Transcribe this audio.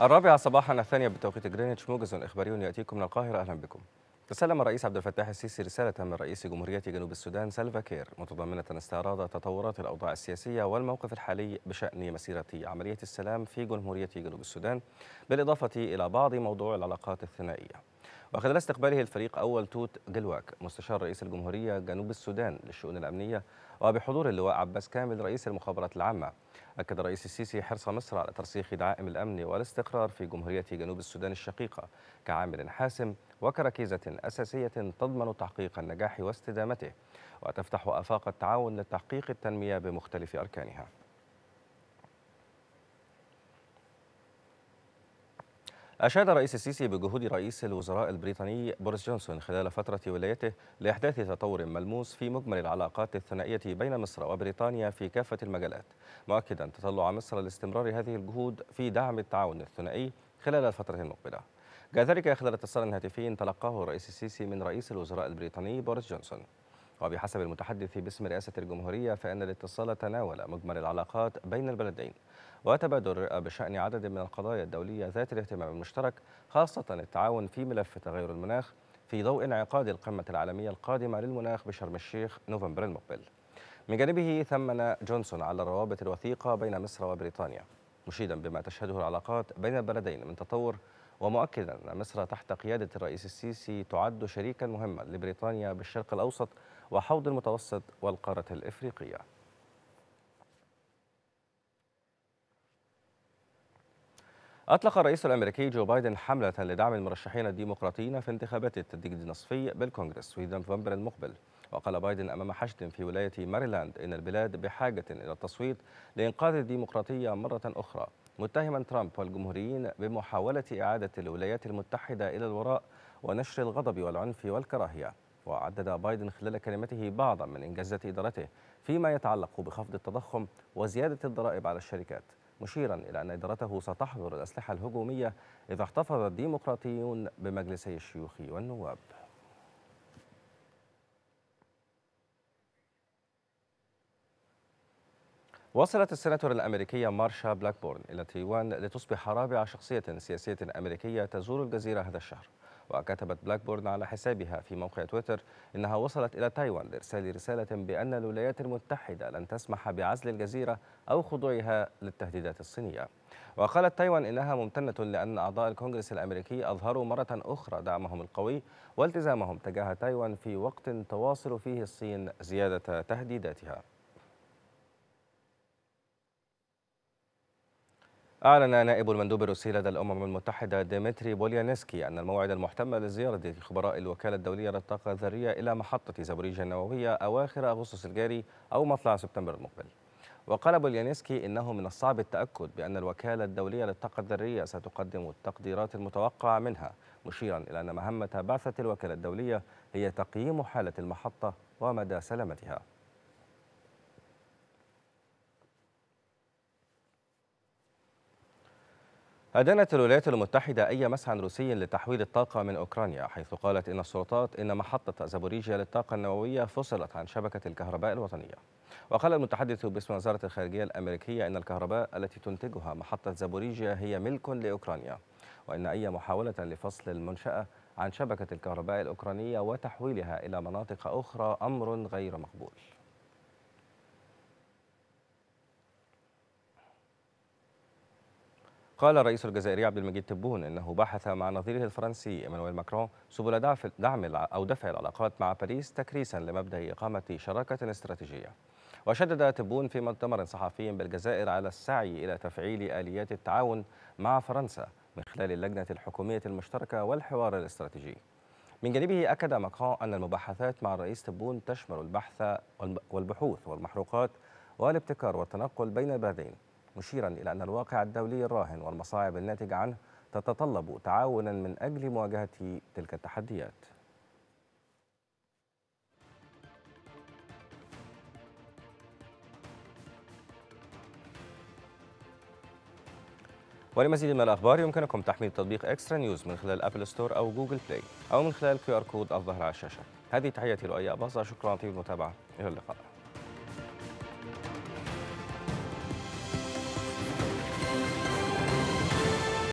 الرابعة صباحا الثانية بتوقيت جرينتش موجز إخباري يأتيكم من القاهرة أهلا بكم تسلم الرئيس عبد الفتاح السيسي رسالة من رئيس جمهورية جنوب السودان سلفا كير متضمنة استعراض تطورات الأوضاع السياسية والموقف الحالي بشأن مسيرة عملية السلام في جمهورية جنوب السودان بالإضافة إلى بعض موضوع العلاقات الثنائية وخلال استقباله الفريق أول توت جلواك مستشار رئيس الجمهورية جنوب السودان للشؤون الأمنية وبحضور اللواء عباس كامل رئيس المخابرات العامة أكد الرئيس السيسي حرص مصر على ترسيخ دعائم الأمن والاستقرار في جمهورية جنوب السودان الشقيقة كعامل حاسم وكركيزة أساسية تضمن تحقيق النجاح واستدامته وتفتح آفاق التعاون لتحقيق التنمية بمختلف أركانها أشاد الرئيس السيسي بجهود رئيس الوزراء البريطاني بوريس جونسون خلال فترة ولايته لإحداث تطور ملموس في مجمل العلاقات الثنائية بين مصر وبريطانيا في كافة المجالات، مؤكدا تطلع مصر لاستمرار هذه الجهود في دعم التعاون الثنائي خلال الفترة المقبلة. جاء ذلك خلال اتصال هاتفي تلقاه الرئيس السيسي من رئيس الوزراء البريطاني بوريس جونسون. وبحسب المتحدث باسم رئاسة الجمهورية فإن الاتصال تناول مجمل العلاقات بين البلدين وتبادر بشأن عدد من القضايا الدولية ذات الاهتمام المشترك خاصة التعاون في ملف تغير المناخ في ضوء انعقاد القمة العالمية القادمة للمناخ بشرم الشيخ نوفمبر المقبل من جانبه ثمن جونسون على الروابط الوثيقة بين مصر وبريطانيا مشيدا بما تشهده العلاقات بين البلدين من تطور ومؤكدا أن مصر تحت قيادة الرئيس السيسي تعد شريكا مهما لبريطانيا بالشرق الأوسط وحوض المتوسط والقارة الإفريقية أطلق الرئيس الأمريكي جو بايدن حملة لدعم المرشحين الديمقراطيين في انتخابات التدريج النصفي بالكونغرس في نوفمبر المقبل وقال بايدن أمام حشد في ولاية ماريلاند إن البلاد بحاجة إلى التصويت لإنقاذ الديمقراطية مرة أخرى متهما ترامب والجمهوريين بمحاولة إعادة الولايات المتحدة إلى الوراء ونشر الغضب والعنف والكراهية وعدد بايدن خلال كلمته بعضا من إنجازات إدارته فيما يتعلق بخفض التضخم وزيادة الضرائب على الشركات مشيرا إلى أن إدارته ستحظر الأسلحة الهجومية إذا احتفظ الديمقراطيون بمجلسي الشيوخ والنواب وصلت السناتور الأمريكية مارشا بلاكبورن إلى تايوان لتصبح رابع شخصية سياسية أمريكية تزور الجزيرة هذا الشهر وكتبت بلاكبورن على حسابها في موقع تويتر إنها وصلت إلى تايوان لإرسال رسالة بأن الولايات المتحدة لن تسمح بعزل الجزيرة أو خضوعها للتهديدات الصينية وقالت تايوان إنها ممتنة لأن أعضاء الكونغرس الأمريكي أظهروا مرة أخرى دعمهم القوي والتزامهم تجاه تايوان في وقت تواصل فيه الصين زيادة تهديداتها أعلن نائب المندوب الروسي لدى الأمم المتحدة ديمتري بوليانسكي أن الموعد المحتمل لزيارة خبراء الوكالة الدولية للطاقة الذرية إلى محطة زابوريجيا النووية أواخر أغسطس الجاري أو مطلع سبتمبر المقبل وقال بوليانسكي إنه من الصعب التأكد بأن الوكالة الدولية للطاقة الذرية ستقدم التقديرات المتوقعة منها مشيرا إلى أن مهمة بعثة الوكالة الدولية هي تقييم حالة المحطة ومدى سلامتها أدانت الولايات المتحدة أي مسعى روسي لتحويل الطاقة من أوكرانيا حيث قالت إن السلطات إن محطة زابوريجيا للطاقة النووية فصلت عن شبكة الكهرباء الوطنية وقال المتحدث باسم وزارة الخارجية الأمريكية إن الكهرباء التي تنتجها محطة زابوريجيا هي ملك لأوكرانيا وإن أي محاولة لفصل المنشأة عن شبكة الكهرباء الأوكرانية وتحويلها إلى مناطق أخرى أمر غير مقبول قال الرئيس الجزائري عبد المجيد تبون انه بحث مع نظيره الفرنسي ايمانويل ماكرون سبل دعم او دفع العلاقات مع باريس تكريسا لمبدا اقامه شراكه استراتيجيه. وشدد تبون في مؤتمر صحفي بالجزائر على السعي الى تفعيل اليات التعاون مع فرنسا من خلال اللجنه الحكوميه المشتركه والحوار الاستراتيجي. من جانبه أكد ماكرون أن المباحثات مع الرئيس تبون تشمل البحث والبحوث والمحروقات والابتكار والتنقل بين البلدين مشيرا إلى أن الواقع الدولي الراهن والمصاعب الناتج عنه تتطلب تعاونا من أجل مواجهة تلك التحديات ولمزيد من الأخبار يمكنكم تحميل تطبيق إكسترا نيوز من خلال أبل ستور أو جوجل بلاي أو من خلال كيو آر كود الظاهر على الشاشة هذه تحياتي لؤي أباظة شكرا لطيب المتابعة إلى اللقاء